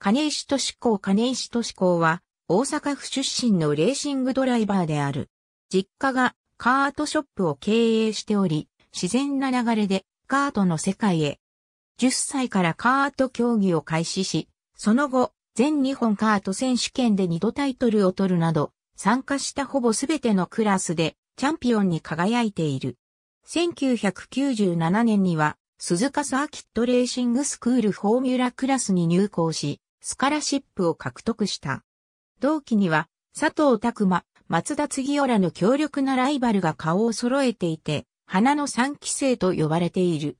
金石都志向金石都志向は、大阪府出身のレーシングドライバーである。実家がカートショップを経営しており、自然な流れでカートの世界へ。10歳からカート競技を開始し、その後、全日本カート選手権で2度タイトルを取るなど、参加したほぼすべてのクラスでチャンピオンに輝いている。1997年には、鈴鹿サーキットレーシングスクールフォーミュラクラスに入校し、スカラシップを獲得した。同期には、佐藤拓馬、松田次夫らの強力なライバルが顔を揃えていて、花の三期生と呼ばれている。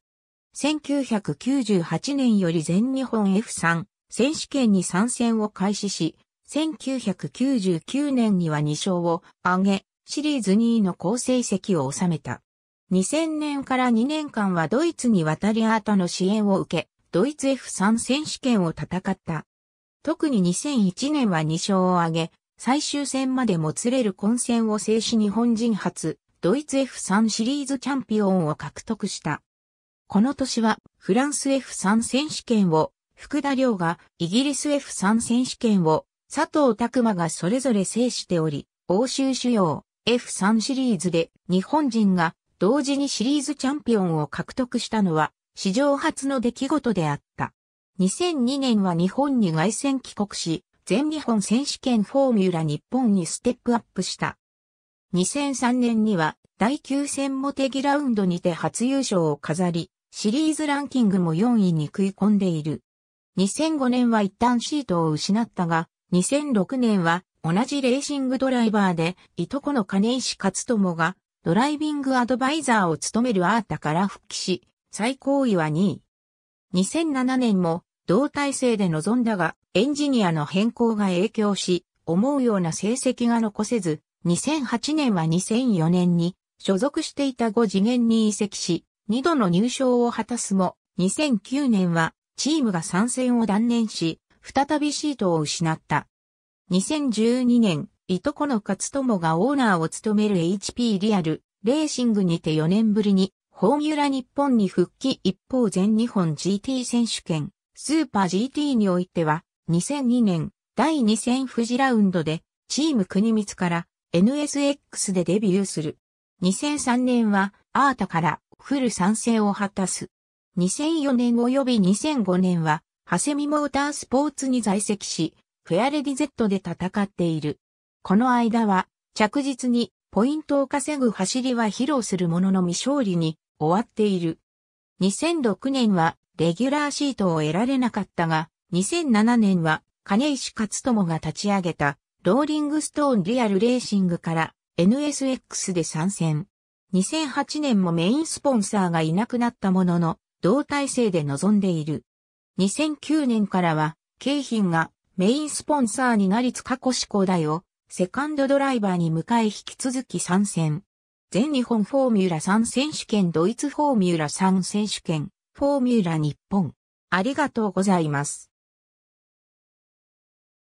1998年より全日本 F3 選手権に参戦を開始し、1999年には2勝を挙げ、シリーズ2位の好成績を収めた。2000年から2年間はドイツに渡り後の支援を受け、ドイツ F3 選手権を戦った。特に2001年は2勝を挙げ、最終戦までもつれる混戦を制し日本人初、ドイツ F3 シリーズチャンピオンを獲得した。この年はフランス F3 選手権を福田亮がイギリス F3 選手権を佐藤拓馬がそれぞれ制しており、欧州主要 F3 シリーズで日本人が同時にシリーズチャンピオンを獲得したのは史上初の出来事であった。2002年は日本に外戦帰国し、全日本選手権フォーミュラ日本にステップアップした。2003年には第9戦モテギラウンドにて初優勝を飾り、シリーズランキングも4位に食い込んでいる。2005年は一旦シートを失ったが、2006年は同じレーシングドライバーで、いとこの金石勝友がドライビングアドバイザーを務めるアータから復帰し、最高位は2位。2007年も同体制で臨んだが、エンジニアの変更が影響し、思うような成績が残せず、2008年は2004年に所属していた5次元に移籍し、2度の入賞を果たすも、2009年はチームが参戦を断念し、再びシートを失った。2012年、いとこの勝友がオーナーを務める HP リアルレーシングにて4年ぶりにホーミュラ日本に復帰一方全日本 GT 選手権、スーパー GT においては、2002年第2戦富士ラウンドで、チーム国光から NSX でデビューする。2003年は、アータからフル参戦を果たす。2004年及び2005年は、ハセミモータースポーツに在籍し、フェアレディ Z で戦っている。この間は、着実にポイントを稼ぐ走りは披露するものの未勝利に終わっている。2006年はレギュラーシートを得られなかったが、2007年は金石勝友が立ち上げたローリングストーンリアルレーシングから NSX で参戦。2008年もメインスポンサーがいなくなったものの、同体制で臨んでいる。2009年からは、京浜がメインスポンサーになりつかこし向だよ、セカンドドライバーに迎え引き続き参戦。全日本フォーミュラ3選手権ドイツフォーミュラ3選手権フォーミュラ日本。ありがとうございます。